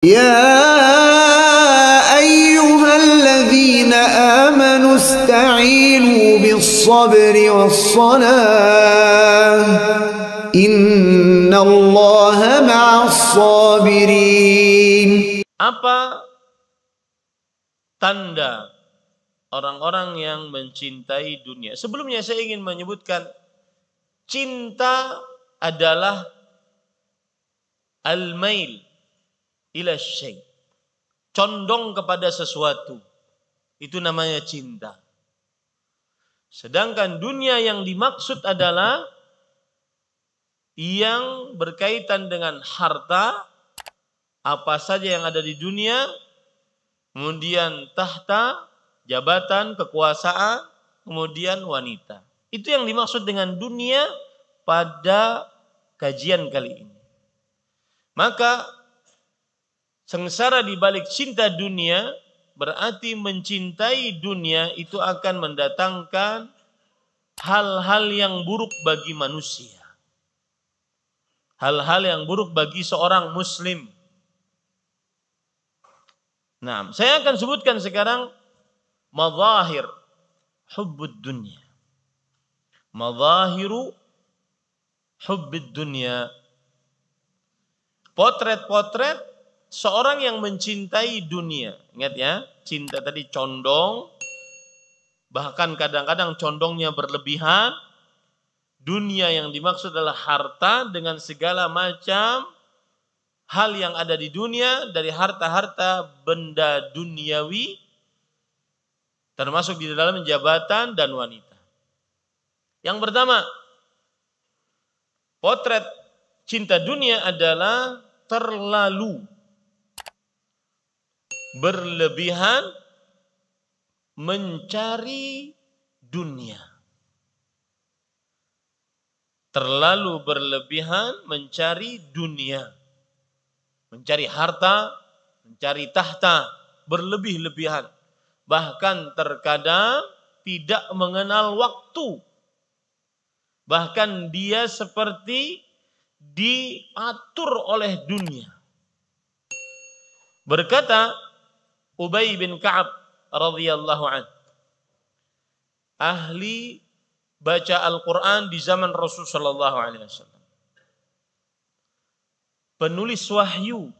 يا أيها الذين آمنوا استعينوا بالصبر والصلاة إن الله مع الصابرين Apa tanda orang-orang yang mencintai dunia? Sebelumnya saya ingin menyebutkan cinta adalah al-mail ila syai. Condong kepada sesuatu. Itu namanya cinta. Sedangkan dunia yang dimaksud adalah yang berkaitan dengan harta, apa saja yang ada di dunia, kemudian tahta, jabatan, kekuasaan, kemudian wanita. Itu yang dimaksud dengan dunia pada kajian kali ini. Maka sengsara di balik cinta dunia berarti mencintai dunia itu akan mendatangkan hal-hal yang buruk bagi manusia. Hal-hal yang buruk bagi seorang muslim. Nah, saya akan sebutkan sekarang mazahir hubbud dunia. Mazahiru hubbud dunia. Potret-potret Seorang yang mencintai dunia, ingat ya, cinta tadi condong, bahkan kadang-kadang condongnya berlebihan. Dunia yang dimaksud adalah harta dengan segala macam hal yang ada di dunia dari harta-harta benda duniawi termasuk di dalam jabatan dan wanita. Yang pertama, potret cinta dunia adalah terlalu berlebihan mencari dunia. Terlalu berlebihan mencari dunia. Mencari harta, mencari tahta, berlebih-lebihan. Bahkan terkadang tidak mengenal waktu. Bahkan dia seperti diatur oleh dunia. Berkata Ubay bin Ka'ab radhiyallahu an. Ahli baca Al-Qur'an di zaman Rasul sallallahu alaihi wasallam. Penulis wahyu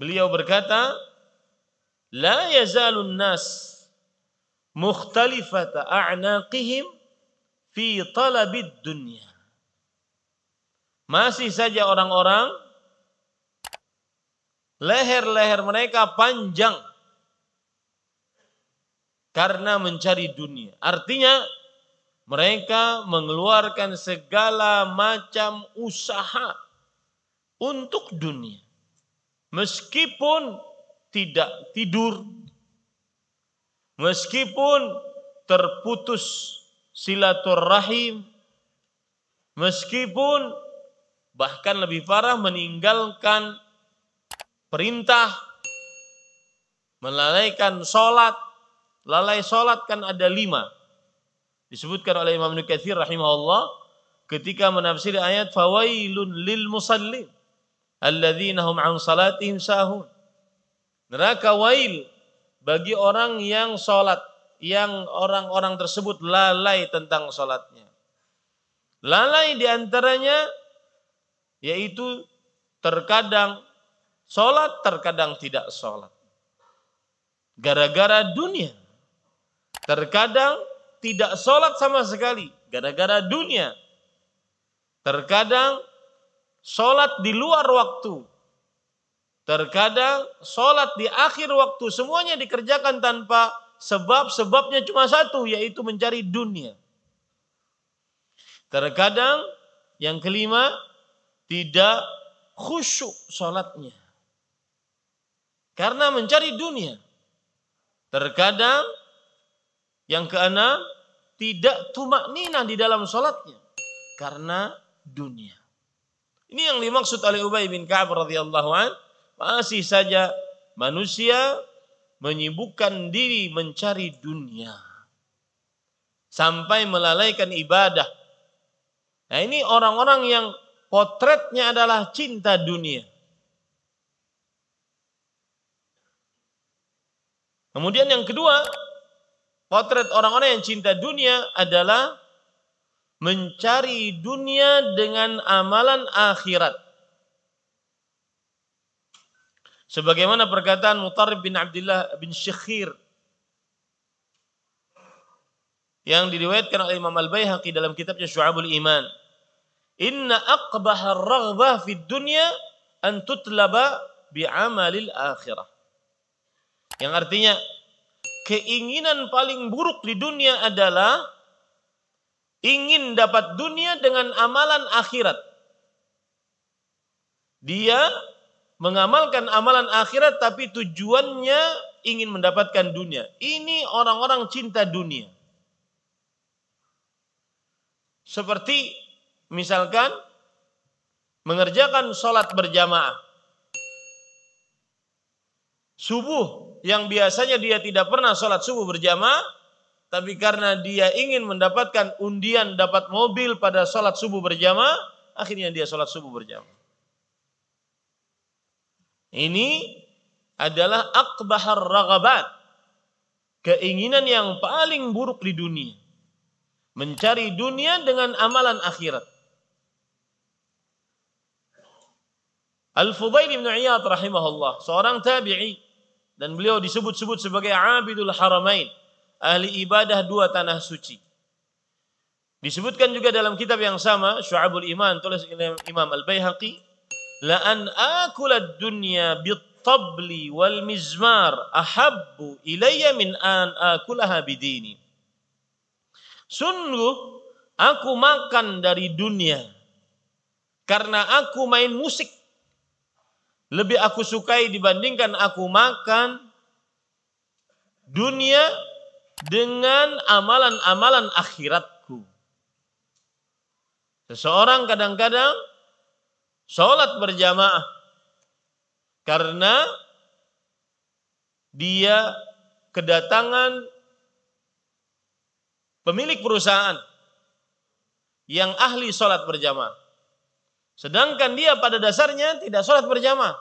beliau berkata, "La yazalun nas mukhtalifata a'naqihim fi talabid dunya." Masih saja orang-orang Leher-leher mereka panjang karena mencari dunia. Artinya mereka mengeluarkan segala macam usaha untuk dunia. Meskipun tidak tidur, meskipun terputus silaturahim, meskipun bahkan lebih parah meninggalkan perintah, melalaikan sholat, lalai sholat kan ada lima. Disebutkan oleh Imam Nukathir rahimahullah ketika menafsir ayat fawailun lil musallim alladzina hum an salatihim sahun. Neraka wail bagi orang yang sholat, yang orang-orang tersebut lalai tentang sholatnya. Lalai diantaranya yaitu terkadang Sholat terkadang tidak sholat. Gara-gara dunia. Terkadang tidak sholat sama sekali. Gara-gara dunia. Terkadang sholat di luar waktu. Terkadang sholat di akhir waktu. Semuanya dikerjakan tanpa sebab-sebabnya cuma satu. Yaitu mencari dunia. Terkadang yang kelima tidak khusyuk sholatnya. Karena mencari dunia. Terkadang yang keenam tidak tumak nina di dalam sholatnya karena dunia. Ini yang dimaksud oleh Ubay bin Ka'ab radhiyallahu an. Masih saja manusia menyibukkan diri mencari dunia sampai melalaikan ibadah. Nah, ini orang-orang yang potretnya adalah cinta dunia. Kemudian yang kedua, potret orang-orang yang cinta dunia adalah mencari dunia dengan amalan akhirat. Sebagaimana perkataan Mutarrib bin Abdullah bin Syekhir yang diriwayatkan oleh Imam Al-Baihaqi dalam kitabnya Syu'abul Iman. Inna aqbaha raghbah fid dunya an tutlaba bi'amalil akhirah. Yang artinya keinginan paling buruk di dunia adalah ingin dapat dunia dengan amalan akhirat. Dia mengamalkan amalan akhirat tapi tujuannya ingin mendapatkan dunia. Ini orang-orang cinta dunia. Seperti misalkan mengerjakan sholat berjamaah. Subuh yang biasanya dia tidak pernah sholat subuh berjamaah, tapi karena dia ingin mendapatkan undian dapat mobil pada sholat subuh berjamaah, akhirnya dia sholat subuh berjamaah. Ini adalah akbahar ragabat, keinginan yang paling buruk di dunia. Mencari dunia dengan amalan akhirat. Al-Fudail bin Iyad rahimahullah, seorang tabi'i dan beliau disebut-sebut sebagai abidul haramain, ahli ibadah dua tanah suci. Disebutkan juga dalam kitab yang sama Syu'abul Iman tulis Imam al Bayhaqi, la'an akulad akula dunya tabli wal mizmar ahabbu ilayya min an akulaha bidini. Sungguh aku makan dari dunia karena aku main musik lebih aku sukai dibandingkan aku makan dunia dengan amalan-amalan akhiratku. Seseorang kadang-kadang sholat berjamaah karena dia kedatangan pemilik perusahaan yang ahli sholat berjamaah. Sedangkan dia pada dasarnya tidak sholat berjamaah.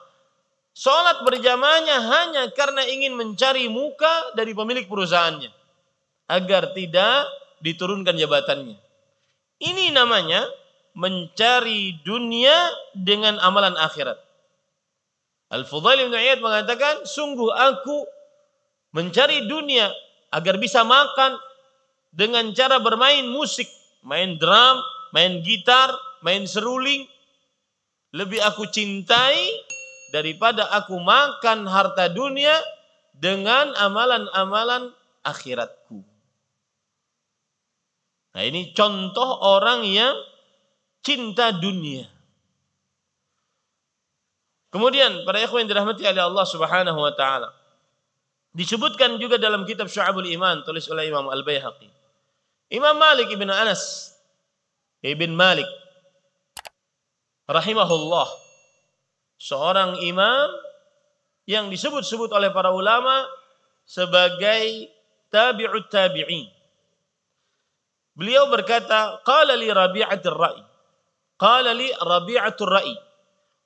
Sholat berjamaahnya hanya karena ingin mencari muka dari pemilik perusahaannya. Agar tidak diturunkan jabatannya. Ini namanya mencari dunia dengan amalan akhirat. al fudhal bin Iyad mengatakan, sungguh aku mencari dunia agar bisa makan dengan cara bermain musik, main drum, main gitar, main seruling, lebih aku cintai daripada aku makan harta dunia dengan amalan-amalan akhiratku. Nah ini contoh orang yang cinta dunia. Kemudian para ikhwan dirahmati oleh Allah Subhanahu wa taala. Disebutkan juga dalam kitab Syu'abul Iman tulis oleh Imam al Bayhaqi, Imam Malik ibn Anas ibn Malik rahimahullah seorang imam yang disebut-sebut oleh para ulama sebagai tabi'ut tabi'in. Beliau berkata, qala li Rabi'atul Ra'i. Qala li Rabi'atul Ra'i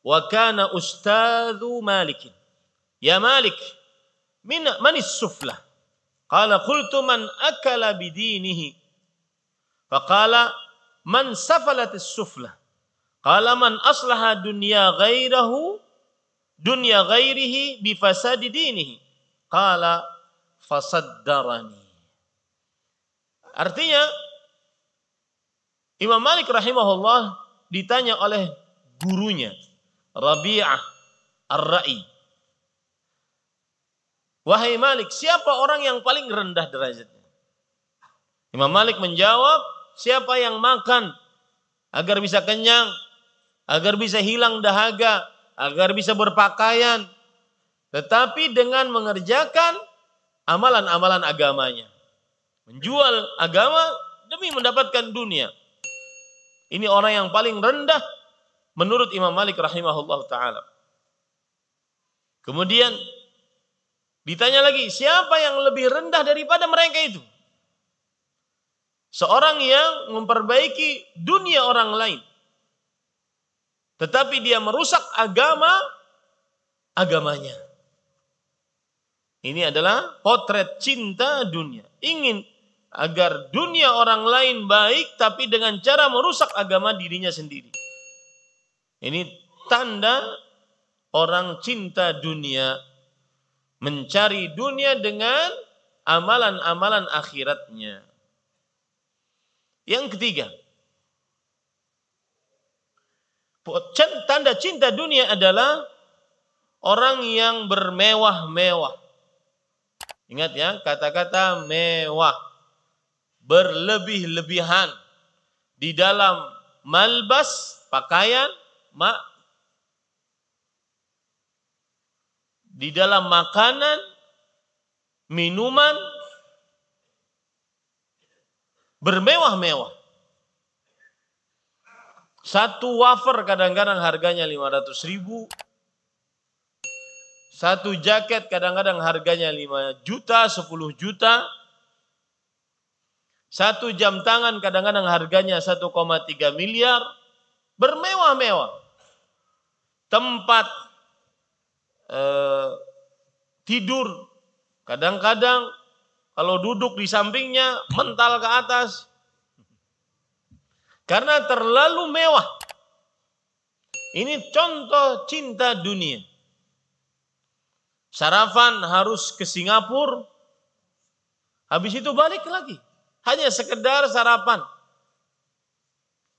wa kana ustadhu Malik. Ya Malik, min man sufla Qala qultu man akala bidinihi. Faqala man safalat as sufla Kalaman aslaha dunya ghairahu dunya ghairihi bifasadi dinihi. Kala fasaddarani. Artinya Imam Malik rahimahullah ditanya oleh gurunya Rabi'ah Ar-Ra'i. Wahai Malik, siapa orang yang paling rendah derajatnya? Imam Malik menjawab, siapa yang makan agar bisa kenyang agar bisa hilang dahaga, agar bisa berpakaian, tetapi dengan mengerjakan amalan-amalan agamanya. Menjual agama demi mendapatkan dunia. Ini orang yang paling rendah menurut Imam Malik rahimahullah taala. Kemudian ditanya lagi, siapa yang lebih rendah daripada mereka itu? Seorang yang memperbaiki dunia orang lain tetapi dia merusak agama agamanya. Ini adalah potret cinta dunia. Ingin agar dunia orang lain baik tapi dengan cara merusak agama dirinya sendiri. Ini tanda orang cinta dunia mencari dunia dengan amalan-amalan akhiratnya. Yang ketiga, Tanda cinta dunia adalah orang yang bermewah-mewah. Ingat ya, kata-kata mewah. Berlebih-lebihan. Di dalam malbas, pakaian, mak di dalam makanan, minuman, bermewah-mewah. Satu wafer kadang-kadang harganya 500 ribu. Satu jaket kadang-kadang harganya 5 juta, 10 juta. Satu jam tangan kadang-kadang harganya 1,3 miliar. Bermewah-mewah. Tempat eh, tidur. Kadang-kadang kalau duduk di sampingnya mental ke atas. Karena terlalu mewah. Ini contoh cinta dunia. Sarapan harus ke Singapura. Habis itu balik lagi. Hanya sekedar sarapan.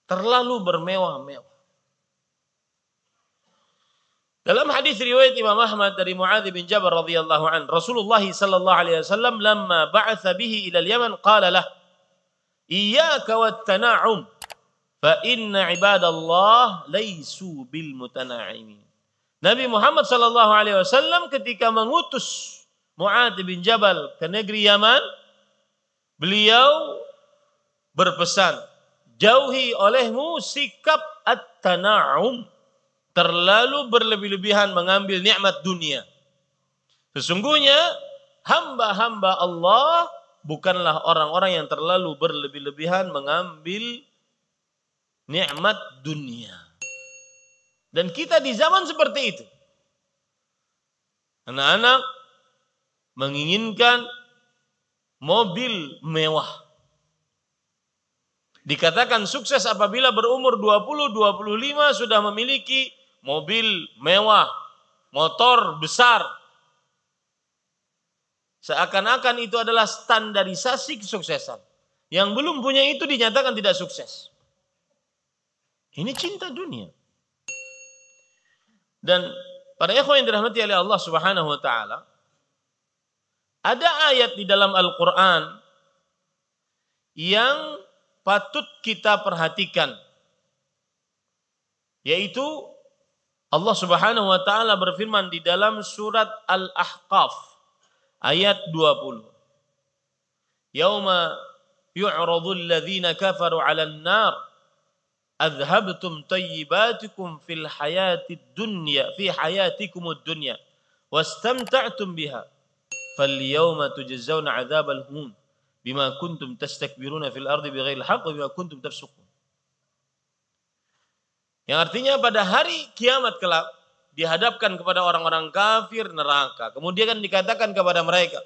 Terlalu bermewah-mewah. Dalam hadis riwayat Imam Ahmad dari Muadz bin Jabal radhiyallahu an, Rasulullah sallallahu alaihi wasallam lamma ba'atha bihi ila al-Yaman qala lah: "Iyyaka wat-tana'um." Fa inna ibadallah laisu bil mutana'imi. Nabi Muhammad sallallahu alaihi wasallam ketika mengutus Mu'adz bin Jabal ke negeri Yaman, beliau berpesan, jauhi olehmu sikap at-tana'um, terlalu berlebih-lebihan mengambil nikmat dunia. Sesungguhnya hamba-hamba Allah bukanlah orang-orang yang terlalu berlebih-lebihan mengambil nikmat dunia. Dan kita di zaman seperti itu. Anak-anak menginginkan mobil mewah. Dikatakan sukses apabila berumur 20-25 sudah memiliki mobil mewah, motor besar. Seakan-akan itu adalah standarisasi kesuksesan. Yang belum punya itu dinyatakan tidak sukses. Ini cinta dunia. Dan para ikhwan yang dirahmati oleh Allah Subhanahu wa taala, ada ayat di dalam Al-Qur'an yang patut kita perhatikan yaitu Allah Subhanahu wa taala berfirman di dalam surat Al-Ahqaf ayat 20. Yauma yu'radu alladhina kafaru 'alan nar adhabtum tayyibatikum fil hayati dunya fi hayatikum dunya wastamta'tum biha yawma tujzauna adzabal hun bima kuntum tastakbiruna fil ardi bighairi haqq bima kuntum tafsukun yang artinya pada hari kiamat kelak dihadapkan kepada orang-orang kafir neraka. Kemudian kan dikatakan kepada mereka,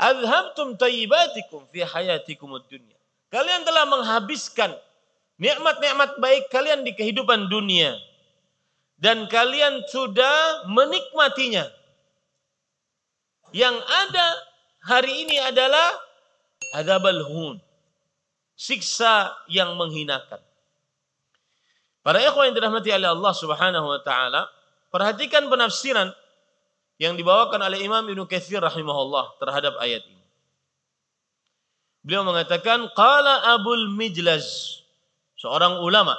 adhabtum tayyibatikum fi hayatikum dunya." Kalian telah menghabiskan nikmat-nikmat baik kalian di kehidupan dunia dan kalian sudah menikmatinya. Yang ada hari ini adalah adab hun Siksa yang menghinakan. Para ikhwan yang dirahmati oleh Allah Subhanahu wa taala, perhatikan penafsiran yang dibawakan oleh Imam Ibnu Katsir rahimahullah terhadap ayat ini. Beliau mengatakan qala Abul Mijlaz seorang ulama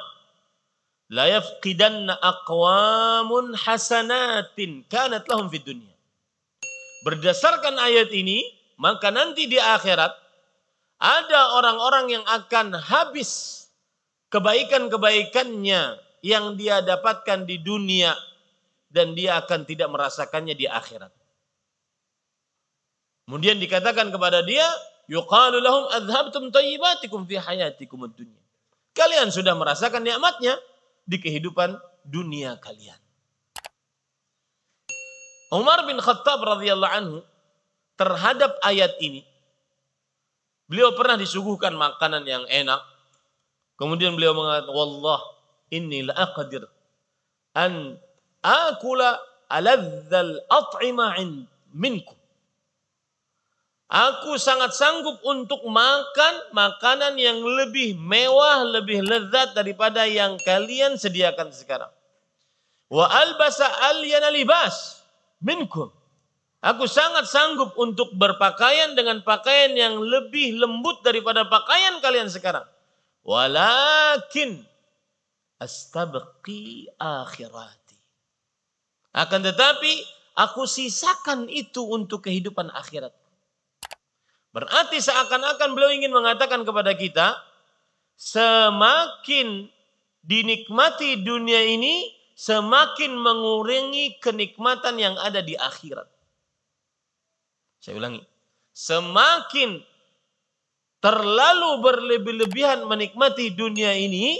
la yafqidanna aqwamun hasanatin kanat lahum fid dunya. Berdasarkan ayat ini, maka nanti di akhirat ada orang-orang yang akan habis kebaikan-kebaikannya yang dia dapatkan di dunia dan dia akan tidak merasakannya di akhirat. Kemudian dikatakan kepada dia, yuqalu lahum adhabtum tayyibatikum fi hayatikum dunya. Kalian sudah merasakan nikmatnya di kehidupan dunia kalian. Umar bin Khattab radhiyallahu anhu terhadap ayat ini beliau pernah disuguhkan makanan yang enak. Kemudian beliau mengatakan, "Wallah, inni la aqdir an akula aladzal at'ima minkum." Aku sangat sanggup untuk makan makanan yang lebih mewah, lebih lezat daripada yang kalian sediakan sekarang. Wa albasa al libas minkum. Aku sangat sanggup untuk berpakaian dengan pakaian yang lebih lembut daripada pakaian kalian sekarang. Walakin astabqi akhirati. Akan tetapi aku sisakan itu untuk kehidupan akhirat. Berarti seakan-akan beliau ingin mengatakan kepada kita, semakin dinikmati dunia ini, semakin mengurangi kenikmatan yang ada di akhirat. Saya ulangi, semakin terlalu berlebih-lebihan menikmati dunia ini,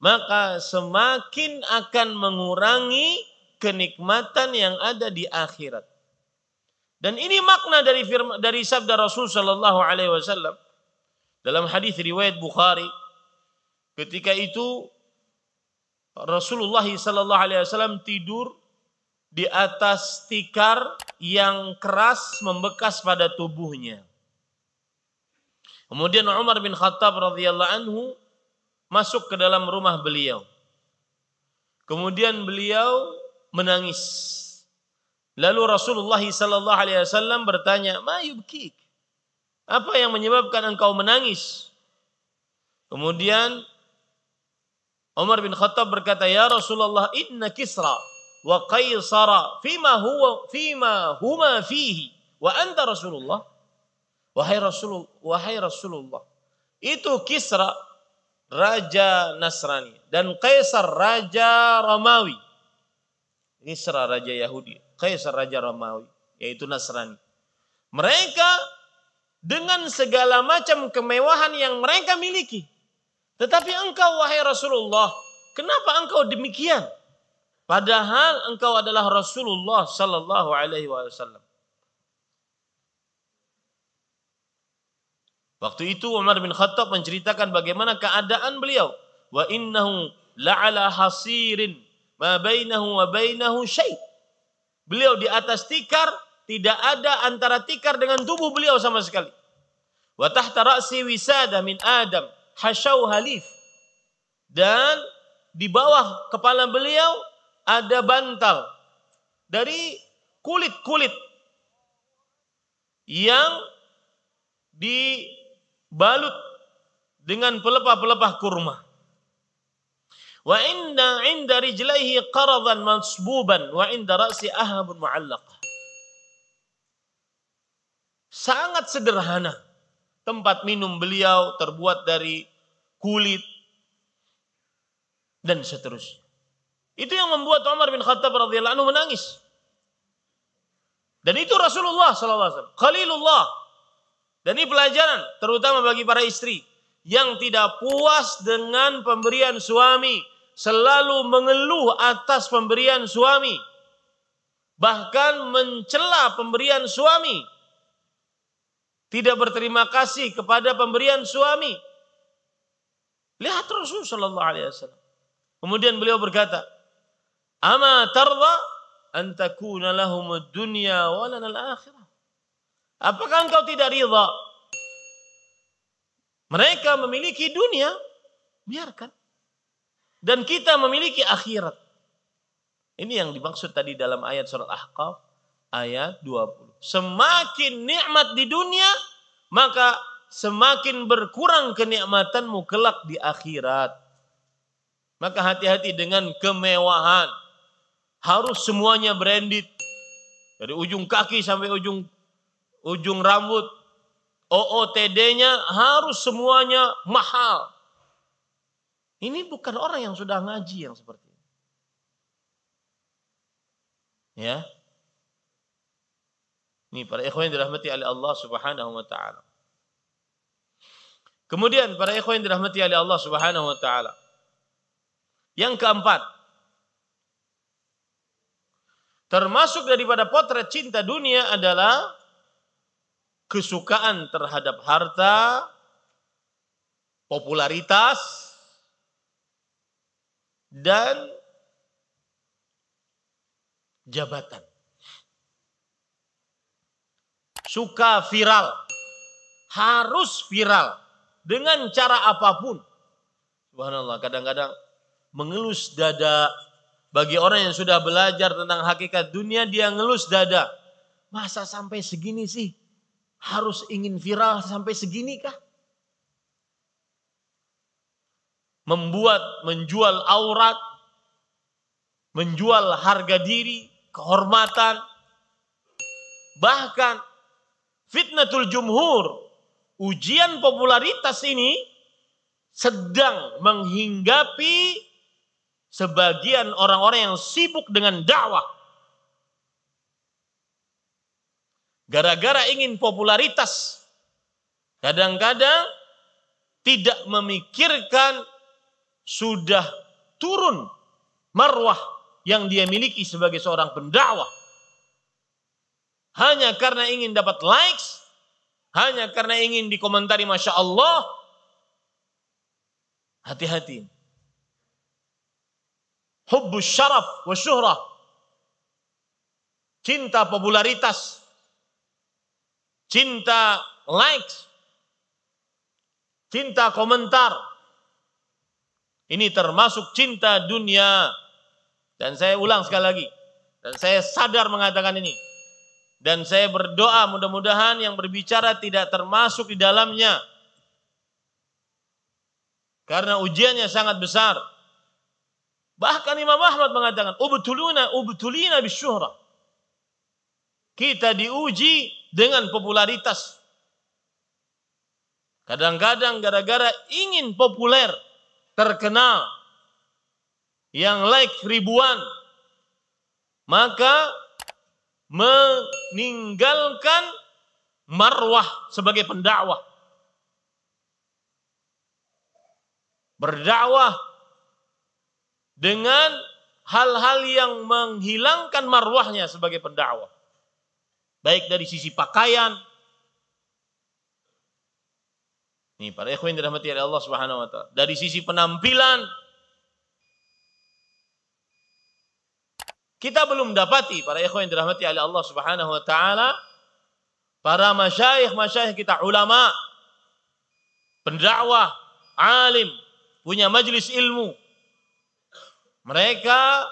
maka semakin akan mengurangi kenikmatan yang ada di akhirat. Dan ini makna dari firma, dari sabda Rasul Shallallahu Alaihi Wasallam dalam hadis riwayat Bukhari. Ketika itu Rasulullah Shallallahu Alaihi Wasallam tidur di atas tikar yang keras membekas pada tubuhnya. Kemudian Umar bin Khattab radhiyallahu anhu masuk ke dalam rumah beliau. Kemudian beliau menangis Lalu Rasulullah sallallahu alaihi wasallam bertanya, "Ma yubkik? Apa yang menyebabkan engkau menangis?" Kemudian Umar bin Khattab berkata, "Ya Rasulullah, inna Kisra wa Qaisara fima huwa fima huma fihi wa anta Rasulullah." Wahai Rasul, wahai Rasulullah, itu Kisra raja Nasrani dan Kaisar raja Romawi. Kisra raja Yahudi. Kaisar Raja Romawi, yaitu Nasrani. Mereka dengan segala macam kemewahan yang mereka miliki. Tetapi engkau wahai Rasulullah, kenapa engkau demikian? Padahal engkau adalah Rasulullah Sallallahu Alaihi Wasallam. Waktu itu Umar bin Khattab menceritakan bagaimana keadaan beliau. Wa innahu la'ala hasirin ma bainahu wa bainahu syai'. Beliau di atas tikar, tidak ada antara tikar dengan tubuh beliau sama sekali. Wa tahta ra'si wisada min Adam hasyau halif. Dan di bawah kepala beliau ada bantal dari kulit-kulit yang dibalut dengan pelepah-pelepah kurma. Wa inda rijlaihi qaradan mansbuban wa inda ra'si ahabun mu'allaq. Sangat sederhana. Tempat minum beliau terbuat dari kulit dan seterusnya. Itu yang membuat Umar bin Khattab radhiyallahu anhu menangis. Dan itu Rasulullah SAW. Khalilullah. Dan ini pelajaran terutama bagi para istri yang tidak puas dengan pemberian suami selalu mengeluh atas pemberian suami, bahkan mencela pemberian suami, tidak berterima kasih kepada pemberian suami. Lihat Rasulullah Shallallahu Alaihi Wasallam. Kemudian beliau berkata, "Ama tarda antakuna lahum dunya walana akhirah Apakah engkau tidak ridha? Mereka memiliki dunia, biarkan dan kita memiliki akhirat. Ini yang dimaksud tadi dalam ayat surat Ahqaf ayat 20. Semakin nikmat di dunia, maka semakin berkurang kenikmatanmu kelak di akhirat. Maka hati-hati dengan kemewahan. Harus semuanya branded. Dari ujung kaki sampai ujung ujung rambut. OOTD-nya harus semuanya mahal. Ini bukan orang yang sudah ngaji yang seperti ini. Ya. Ini para ikhwan yang dirahmati oleh Allah Subhanahu wa taala. Kemudian para ikhwan yang dirahmati oleh Allah Subhanahu wa taala. Yang keempat, termasuk daripada potret cinta dunia adalah kesukaan terhadap harta, popularitas, dan jabatan. Suka viral. Harus viral. Dengan cara apapun. Subhanallah kadang-kadang mengelus dada. Bagi orang yang sudah belajar tentang hakikat dunia dia ngelus dada. Masa sampai segini sih? Harus ingin viral sampai segini kah? membuat menjual aurat, menjual harga diri, kehormatan, bahkan fitnatul jumhur, ujian popularitas ini sedang menghinggapi sebagian orang-orang yang sibuk dengan dakwah. Gara-gara ingin popularitas, kadang-kadang tidak memikirkan sudah turun marwah yang dia miliki sebagai seorang pendakwah. Hanya karena ingin dapat likes, hanya karena ingin dikomentari Masya Allah, hati-hati. Hubbus syaraf wa syuhrah. Cinta popularitas. Cinta likes. Cinta komentar ini termasuk cinta dunia. Dan saya ulang sekali lagi. Dan saya sadar mengatakan ini. Dan saya berdoa mudah-mudahan yang berbicara tidak termasuk di dalamnya. Karena ujiannya sangat besar. Bahkan Imam Ahmad mengatakan, "Ubtuluna ubtulina bisyuhra. Kita diuji dengan popularitas. Kadang-kadang gara-gara ingin populer, terkenal yang like ribuan maka meninggalkan marwah sebagai pendakwah berdakwah dengan hal-hal yang menghilangkan marwahnya sebagai pendakwah baik dari sisi pakaian Ini para ikhwan dirahmati oleh Allah Subhanahu wa taala. Dari sisi penampilan kita belum dapati para ikhwan dirahmati oleh Allah Subhanahu wa taala para masyayikh-masyayikh kita ulama pendakwah alim punya majelis ilmu mereka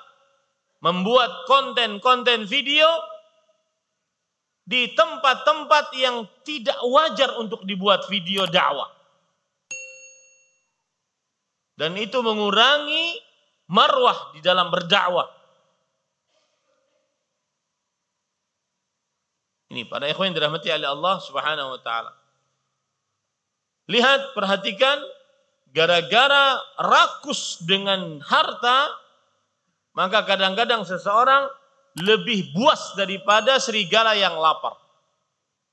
membuat konten-konten video di tempat-tempat yang tidak wajar untuk dibuat video dakwah dan itu mengurangi marwah di dalam berdakwah. Ini para ikhwan dirahmati oleh Allah Subhanahu wa taala. Lihat, perhatikan gara-gara rakus dengan harta maka kadang-kadang seseorang lebih buas daripada serigala yang lapar.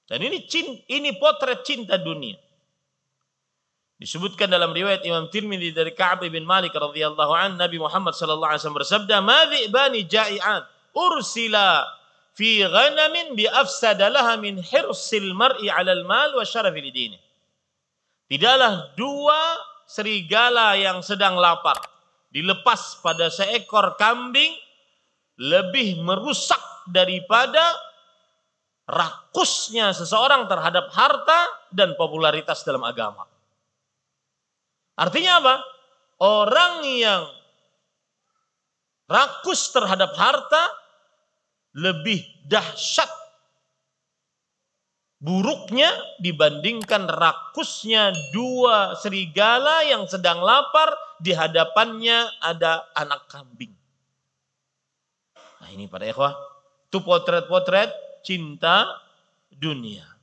Dan ini ini potret cinta dunia. Disebutkan dalam riwayat Imam Tirmidzi dari Ka'ab bin Malik radhiyallahu an Nabi Muhammad sallallahu alaihi wasallam bersabda, "Ma bani ja'i'an ursila fi ghanamin bi afsadalaha min hirsil mar'i 'alal mal wa syarafil dini." Tidaklah dua serigala yang sedang lapar dilepas pada seekor kambing lebih merusak daripada rakusnya seseorang terhadap harta dan popularitas dalam agama. Artinya apa? Orang yang rakus terhadap harta lebih dahsyat buruknya dibandingkan rakusnya dua serigala yang sedang lapar di hadapannya ada anak kambing. Nah ini pada ikhwah, itu potret-potret cinta dunia.